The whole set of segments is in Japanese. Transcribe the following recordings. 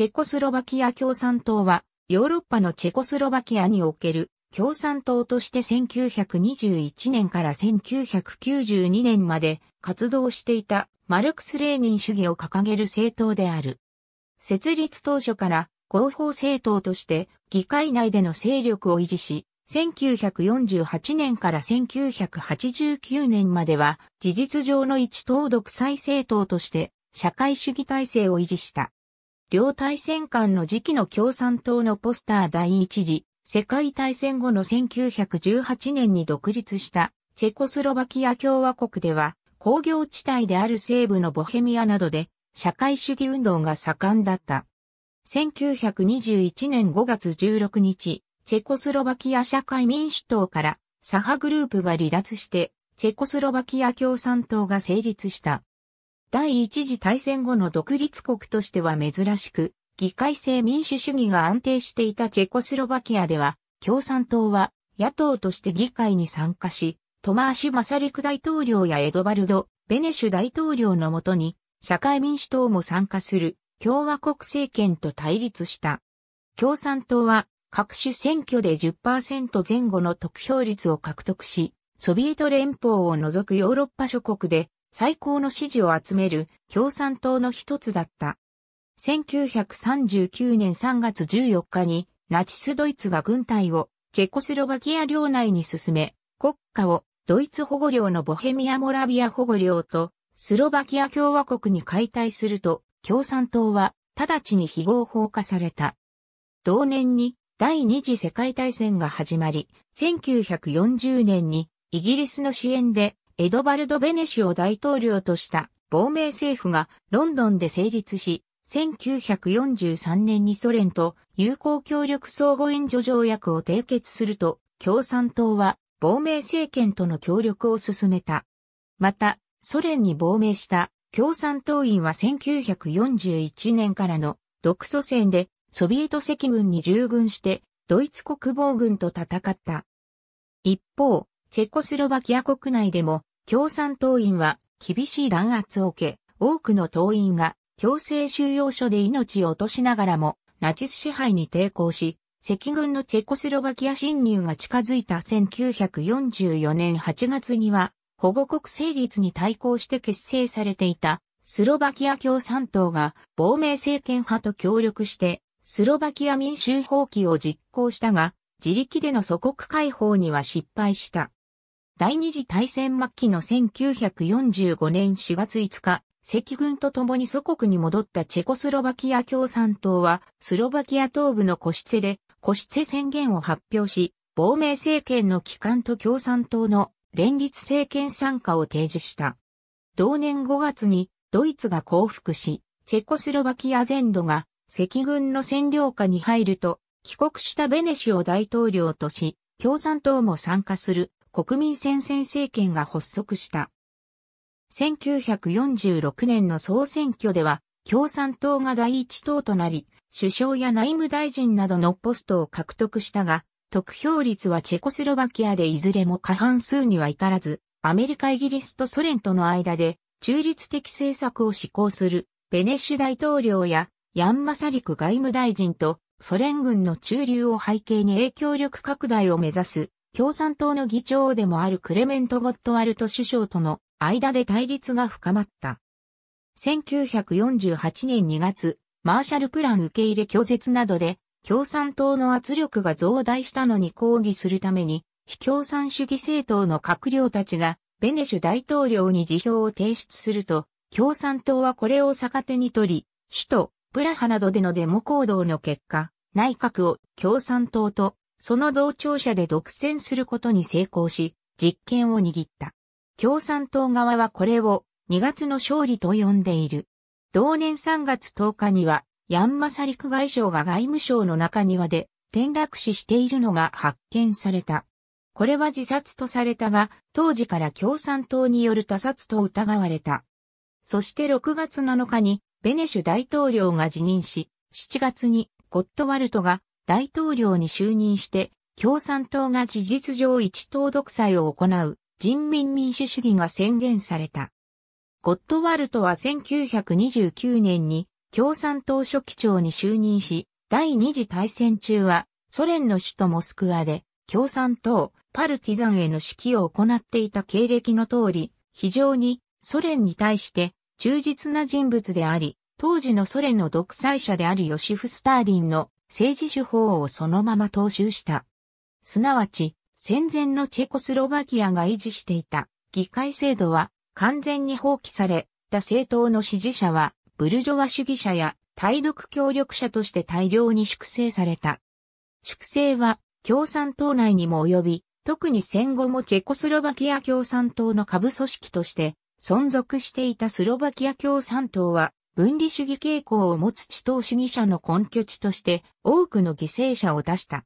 チェコスロバキア共産党は、ヨーロッパのチェコスロバキアにおける共産党として1921年から1992年まで活動していたマルクス・レーニン主義を掲げる政党である。設立当初から合法政党として議会内での勢力を維持し、1948年から1989年までは事実上の一党独裁政党として社会主義体制を維持した。両大戦間の時期の共産党のポスター第一次世界大戦後の1918年に独立したチェコスロバキア共和国では工業地帯である西部のボヘミアなどで社会主義運動が盛んだった。1921年5月16日、チェコスロバキア社会民主党から左派グループが離脱して、チェコスロバキア共産党が成立した。第一次大戦後の独立国としては珍しく、議会制民主主義が安定していたチェコスロバキアでは、共産党は野党として議会に参加し、トマーシュ・マサリク大統領やエドバルド・ベネシュ大統領のもとに、社会民主党も参加する共和国政権と対立した。共産党は各種選挙で10%前後の得票率を獲得し、ソビエト連邦を除くヨーロッパ諸国で最高の支持を集める共産党の一つだった。1939年3月14日にナチスドイツが軍隊をチェコスロバキア領内に進め、国家をドイツ保護領のボヘミア・モラビア保護領とスロバキア共和国に解体すると、共産党は直ちに非合法化された。同年に第二次世界大戦が始まり、1940年にイギリスの支援でエドバルド・ベネシュを大統領とした亡命政府がロンドンで成立し、1943年にソ連と友好協力相互援助条約を締結すると、共産党は亡命政権との協力を進めた。また、ソ連に亡命した共産党員は1941年からの独ソ戦でソビエト赤軍に従軍してドイツ国防軍と戦った。一方、チェコスロバキア国内でも共産党員は厳しい弾圧を受け、多くの党員が強制収容所で命を落としながらもナチス支配に抵抗し、赤軍のチェコスロバキア侵入が近づいた1944年8月には保護国成立に対抗して結成されていたスロバキア共産党が亡命政権派と協力してスロバキア民衆放棄を実行したが自力での祖国解放には失敗した。第二次大戦末期の1945年4月5日、赤軍と共に祖国に戻ったチェコスロバキア共産党は、スロバキア東部のコシツェで、コシツェ宣言を発表し、亡命政権の機関と共産党の連立政権参加を提示した。同年5月に、ドイツが降伏し、チェコスロバキア全土が赤軍の占領下に入ると、帰国したベネシオ大統領とし、共産党も参加する国民戦線政権が発足した。1946年の総選挙では、共産党が第一党となり、首相や内務大臣などのポストを獲得したが、得票率はチェコスロバキアでいずれも過半数には至らず、アメリカイギリスとソ連との間で中立的政策を施行するベネッシュ大統領やヤンマサリク外務大臣とソ連軍の駐留を背景に影響力拡大を目指す共産党の議長でもあるクレメント・ゴットワルト首相との間で対立が深まった。1948年2月、マーシャルプラン受け入れ拒絶などで、共産党の圧力が増大したのに抗議するために、非共産主義政党の閣僚たちが、ベネシュ大統領に辞表を提出すると、共産党はこれを逆手に取り、首都、プラハなどでのデモ行動の結果、内閣を共産党とその同調者で独占することに成功し、実権を握った。共産党側はこれを2月の勝利と呼んでいる。同年3月10日には、ヤンマサリク外相が外務省の中庭で転落死しているのが発見された。これは自殺とされたが、当時から共産党による他殺と疑われた。そして6月7日にベネシュ大統領が辞任し、7月にゴットワルトが大統領に就任して、共産党が事実上一党独裁を行う人民民主主義が宣言された。ゴッドワルトは1929年に共産党書記長に就任し、第二次大戦中はソ連の首都モスクワで共産党、パルティザンへの指揮を行っていた経歴の通り、非常にソ連に対して忠実な人物であり、当時のソ連の独裁者であるヨシフ・スターリンの政治手法をそのまま踏襲した。すなわち、戦前のチェコスロバキアが維持していた議会制度は完全に放棄された政党の支持者はブルジョワ主義者や対独協力者として大量に粛清された。粛清は共産党内にも及び、特に戦後もチェコスロバキア共産党の下部組織として存続していたスロバキア共産党は分離主義傾向を持つ地頭主義者の根拠地として多くの犠牲者を出した。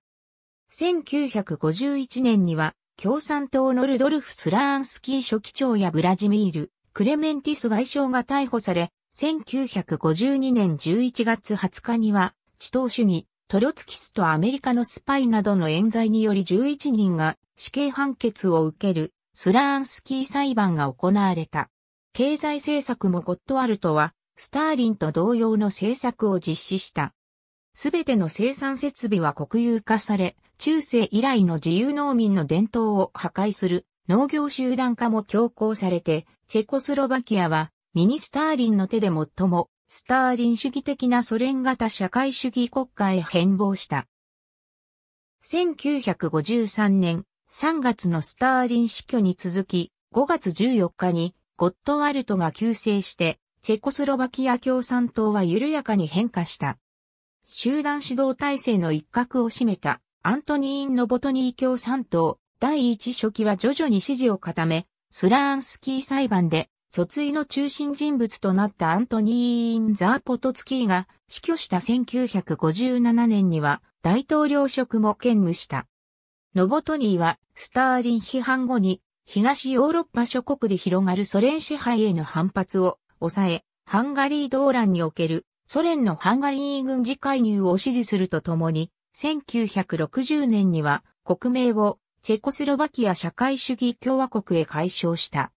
1951年には共産党のルドルフ・スラーンスキー書記長やブラジミール、クレメンティス外相が逮捕され、1952年11月20日には、地頭主義、トロツキスとアメリカのスパイなどの冤罪により11人が死刑判決を受けるスラーンスキー裁判が行われた。経済政策もゴットワルトはスターリンと同様の政策を実施した。すべての生産設備は国有化され、中世以来の自由農民の伝統を破壊する農業集団化も強行されて、チェコスロバキアはミニスターリンの手で最もスターリン主義的なソ連型社会主義国家へ変貌した。1953年3月のスターリン死去に続き、5月14日にゴットワルトが急成して、チェコスロバキア共産党は緩やかに変化した。集団指導体制の一角を占めたアントニーン・ノボトニー共産党第一書記は徐々に支持を固め、スラーンスキー裁判で訴追の中心人物となったアントニーン・ザーポトツキーが死去した1957年には大統領職も兼務した。ノボトニーはスターリン批判後に東ヨーロッパ諸国で広がるソ連支配への反発を抑え、ハンガリー動乱におけるソ連のハンガリー軍事介入を支持するとともに、1960年には国名をチェコスロバキア社会主義共和国へ改称した。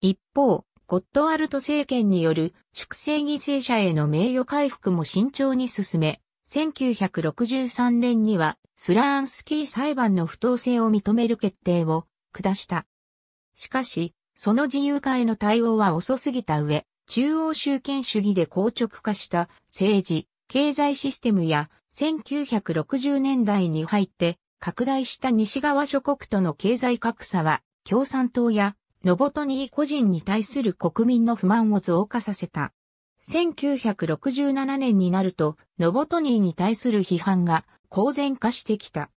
一方、ゴットワルト政権による粛清犠牲者への名誉回復も慎重に進め、1963年にはスラーンスキー裁判の不当性を認める決定を下した。しかし、その自由化への対応は遅すぎた上、中央集権主義で硬直化した政治、経済システムや1960年代に入って拡大した西側諸国との経済格差は共産党やノボトニー個人に対する国民の不満を増加させた。1967年になるとノボトニーに対する批判が公然化してきた。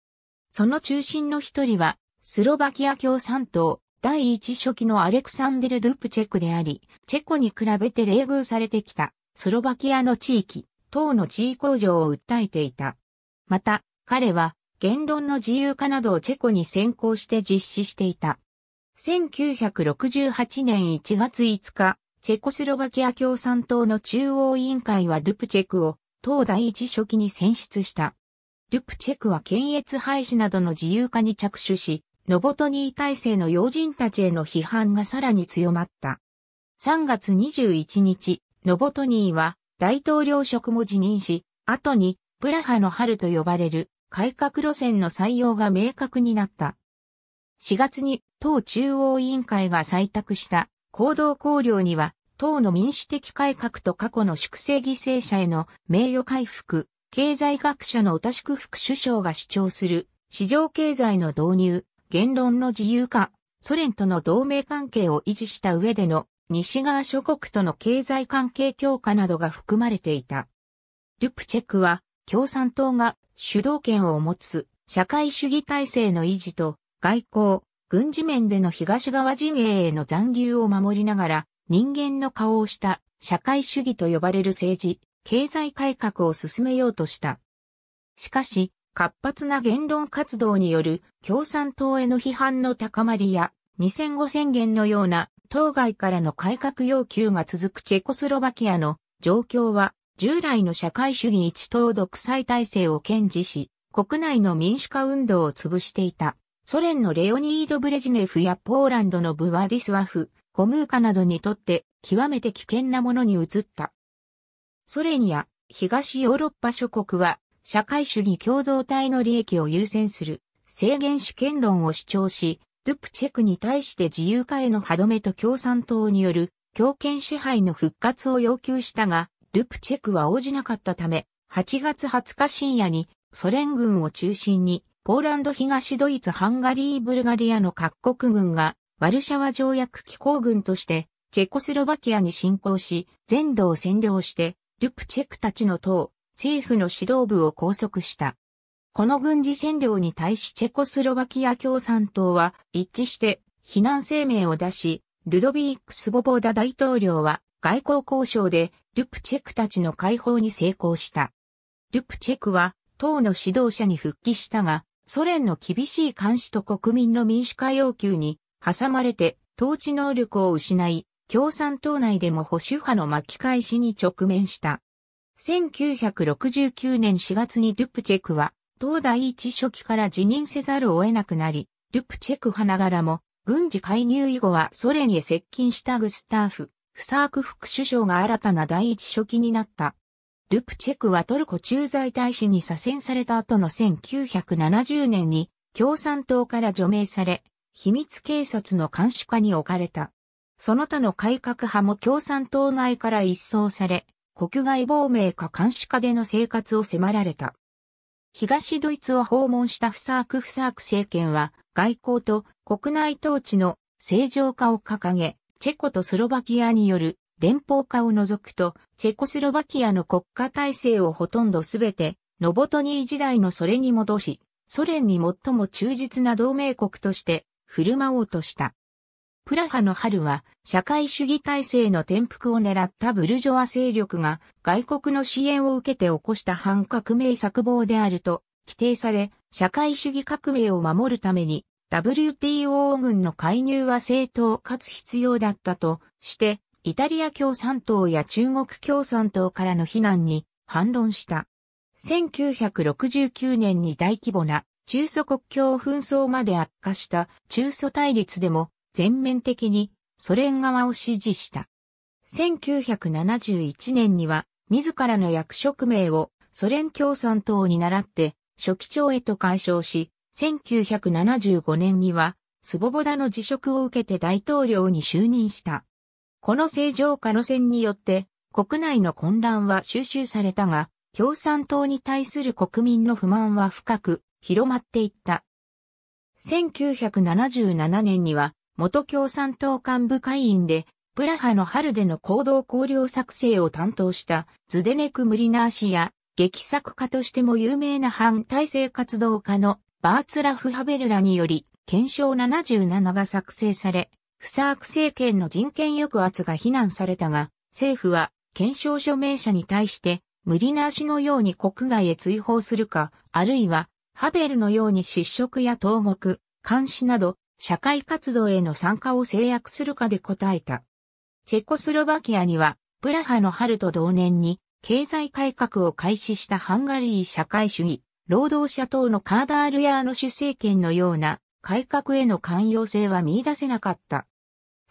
その中心の一人はスロバキア共産党第一初期のアレクサンデル・ドゥプチェクであり、チェコに比べて冷遇されてきた、スロバキアの地域、等の地位向上を訴えていた。また、彼は、言論の自由化などをチェコに先行して実施していた。1968年1月5日、チェコスロバキア共産党の中央委員会はドゥプチェクを党第一書記に選出した。ドゥプチェクは検閲廃止などの自由化に着手し、ノボトニー体制の要人たちへの批判がさらに強まった。3月21日、ノボトニーは大統領職も辞任し、後にプラハの春と呼ばれる改革路線の採用が明確になった。4月に党中央委員会が採択した行動綱領には、党の民主的改革と過去の粛清犠牲者への名誉回復、経済学者のオタシク副首相が主張する市場経済の導入、言論の自由化、ソ連との同盟関係を維持した上での西側諸国との経済関係強化などが含まれていた。ルプチェクは共産党が主導権を持つ社会主義体制の維持と外交、軍事面での東側陣営への残留を守りながら人間の顔をした社会主義と呼ばれる政治、経済改革を進めようとした。しかし、活発な言論活動による共産党への批判の高まりや、2005宣言のような当該からの改革要求が続くチェコスロバキアの状況は、従来の社会主義一党独裁体制を堅持し、国内の民主化運動を潰していた。ソ連のレオニード・ブレジネフやポーランドのブワディスワフ、コムーカなどにとって極めて危険なものに移った。ソ連や東ヨーロッパ諸国は社会主義共同体の利益を優先する制限主権論を主張し、ドゥプチェクに対して自由化への歯止めと共産党による強権支配の復活を要求したが、ドゥプチェクは応じなかったため、8月20日深夜にソ連軍を中心に、ポーランド東ドイツハンガリーブルガリアの各国軍が、ワルシャワ条約機構軍として、チェコスロバキアに侵攻し、全土を占領して、ドゥプチェクたちの党、政府の指導部を拘束した。この軍事占領に対しチェコスロバキア共産党は一致して避難声明を出し、ルドビーク・スボボーダ大統領は外交交渉でルプチェクたちの解放に成功した。ルプチェクは党の指導者に復帰したが、ソ連の厳しい監視と国民の民主化要求に挟まれて統治能力を失い、共産党内でも保守派の巻き返しに直面した。1969年4月にドゥプチェクは、東第一書記から辞任せざるを得なくなり、ドゥプチェク派ながらも、軍事介入以後はソ連へ接近したグスターフ、フサーク副首相が新たな第一書記になった。ドゥプチェクはトルコ駐在大使に左遷された後の1970年に共産党から除名され、秘密警察の監視下に置かれた。その他の改革派も共産党内から一掃され、国外亡命か監視下での生活を迫られた。東ドイツを訪問したフサーク・フサーク政権は外交と国内統治の正常化を掲げ、チェコとスロバキアによる連邦化を除くと、チェコスロバキアの国家体制をほとんどすべて、ノボトニー時代のそれに戻し、ソ連に最も忠実な同盟国として振る舞おうとした。プラハの春は社会主義体制の転覆を狙ったブルジョア勢力が外国の支援を受けて起こした反革命策謀であると規定され、社会主義革命を守るために WTO 軍の介入は正当かつ必要だったとして、イタリア共産党や中国共産党からの非難に反論した。1969年に大規模な中祖国境紛争まで悪化した中祖対立でも全面的にソ連側を支持した。1971年には自らの役職名をソ連共産党に倣って書記長へと解消し、1975年にはスボボダの辞職を受けて大統領に就任した。この正常化路線によって国内の混乱は収集されたが、共産党に対する国民の不満は深く広まっていった。1977年には元共産党幹部会員で、プラハの春での行動考慮作成を担当したズデネク・ムリナー氏や、劇作家としても有名な反体制活動家のバーツラフ・ハベルらにより、憲章77が作成され、フサーク政権の人権抑圧が非難されたが、政府は憲章署名者に対して、無理な足のように国外へ追放するか、あるいは、ハベルのように失職や投獄、監視など、社会活動への参加を制約するかで答えた。チェコスロバキアには、プラハの春と同年に、経済改革を開始したハンガリー社会主義、労働者党のカーダールヤーノ主政権のような改革への寛容性は見出せなかった。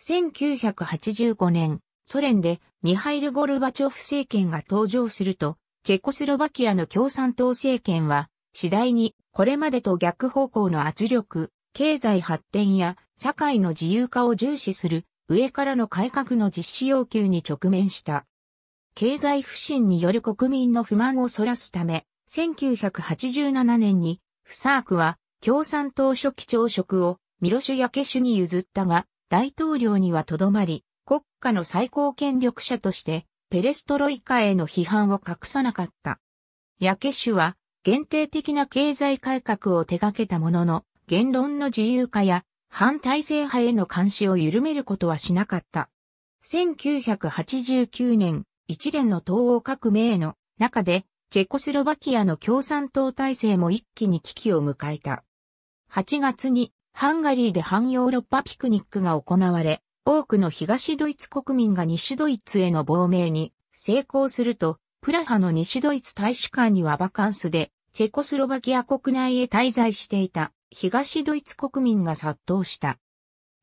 1985年、ソ連でミハイル・ゴルバチョフ政権が登場すると、チェコスロバキアの共産党政権は、次第にこれまでと逆方向の圧力、経済発展や社会の自由化を重視する上からの改革の実施要求に直面した。経済不振による国民の不満をそらすため、1987年に、フサークは共産党初期朝食をミロシュ・ヤケシュに譲ったが、大統領にはとどまり、国家の最高権力者として、ペレストロイカへの批判を隠さなかった。ヤケシュは、限定的な経済改革を手掛けたものの、言論の自由化や反体制派への監視を緩めることはしなかった。1989年、一連の東欧革命の中で、チェコスロバキアの共産党体制も一気に危機を迎えた。8月に、ハンガリーで反ヨーロッパピクニックが行われ、多くの東ドイツ国民が西ドイツへの亡命に成功すると、プラハの西ドイツ大使館にはバカンスで、チェコスロバキア国内へ滞在していた東ドイツ国民が殺到した。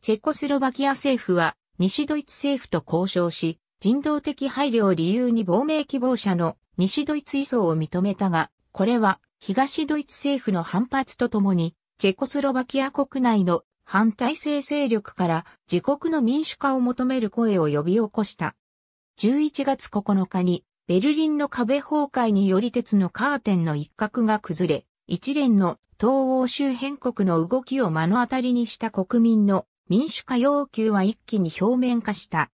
チェコスロバキア政府は西ドイツ政府と交渉し、人道的配慮を理由に亡命希望者の西ドイツ移送を認めたが、これは東ドイツ政府の反発とともに、チェコスロバキア国内の反体制勢力から自国の民主化を求める声を呼び起こした。11月9日にベルリンの壁崩壊により鉄のカーテンの一角が崩れ、一連の東欧周辺国の動きを目の当たりにした国民の民主化要求は一気に表面化した。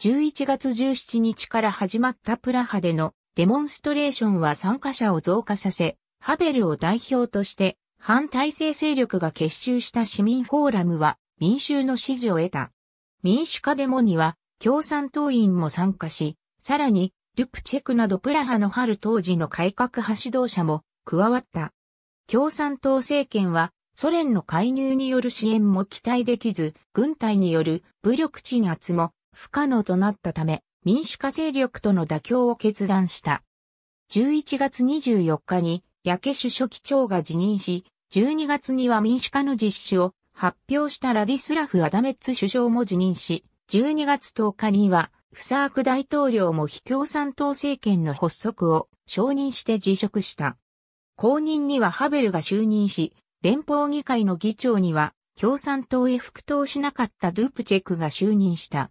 11月17日から始まったプラハでのデモンストレーションは参加者を増加させ、ハベルを代表として反体制勢力が結集した市民フォーラムは民衆の支持を得た。民主化デモには共産党員も参加し、さらにルプチェクなどプラハの春当時の改革派指導者も加わった。共産党政権はソ連の介入による支援も期待できず、軍隊による武力鎮圧も不可能となったため、民主化勢力との妥協を決断した。11月24日に、ヤケ首書記長が辞任し、12月には民主化の実施を発表したラディスラフ・アダメッツ首相も辞任し、12月10日には、フサーク大統領も非共産党政権の発足を承認して辞職した。後任にはハベルが就任し、連邦議会の議長には共産党へ復党しなかったドゥプチェクが就任した。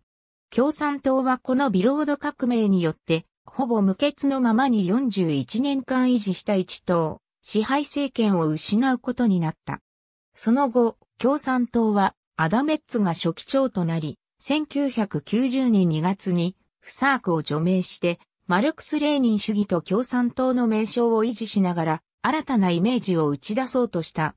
共産党はこのビロード革命によって、ほぼ無欠のままに41年間維持した一党、支配政権を失うことになった。その後、共産党はアダメッツが初期長となり、1990年2月にフサークを除名して、マルクス・レーニン主義と共産党の名称を維持しながら、新たなイメージを打ち出そうとした。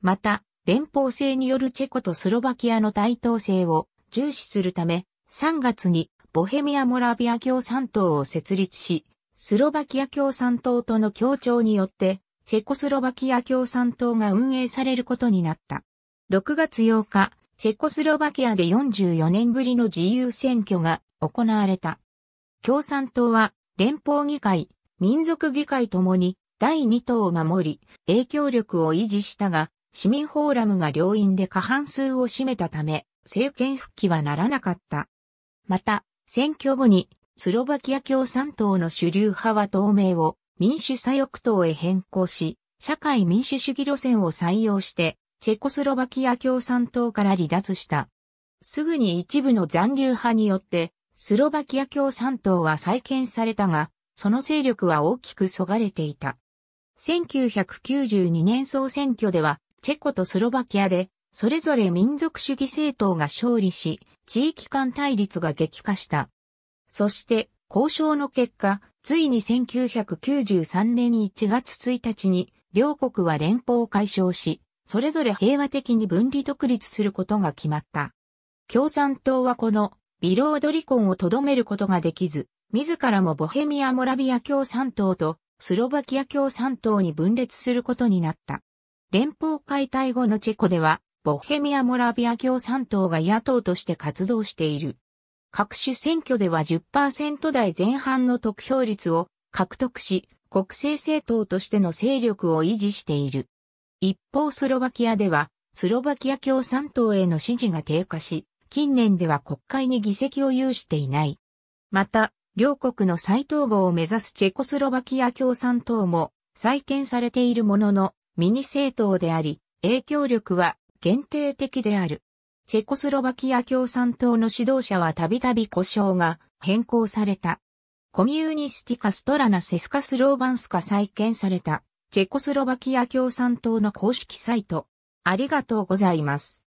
また、連邦制によるチェコとスロバキアの対等性を重視するため、3月にボヘミア・モラビア共産党を設立し、スロバキア共産党との協調によって、チェコスロバキア共産党が運営されることになった。6月8日、チェコスロバキアで44年ぶりの自由選挙が行われた。共産党は連邦議会、民族議会ともに第2党を守り、影響力を維持したが、市民フォーラムが両院で過半数を占めたため、政権復帰はならなかった。また、選挙後に、スロバキア共産党の主流派は党名を民主左翼党へ変更し、社会民主主義路線を採用して、チェコスロバキア共産党から離脱した。すぐに一部の残留派によって、スロバキア共産党は再建されたが、その勢力は大きくそがれていた。1992年総選挙では、チェコとスロバキアで、それぞれ民族主義政党が勝利し、地域間対立が激化した。そして、交渉の結果、ついに1993年1月1日に、両国は連邦を解消し、それぞれ平和的に分離独立することが決まった。共産党はこのビロードリコンをとどめることができず、自らもボヘミア・モラビア共産党とスロバキア共産党に分裂することになった。連邦解体後のチェコでは、ボヘミア・モラビア共産党が野党として活動している。各種選挙では10%台前半の得票率を獲得し、国政政党としての勢力を維持している。一方スロバキアでは、スロバキア共産党への支持が低下し、近年では国会に議席を有していない。また、両国の再統合を目指すチェコスロバキア共産党も再建されているものの、ミニ政党であり、影響力は限定的である。チェコスロバキア共産党の指導者はたびたび故障が変更された。コミューニスティカストラナセスカスローバンスカ再建された、チェコスロバキア共産党の公式サイト。ありがとうございます。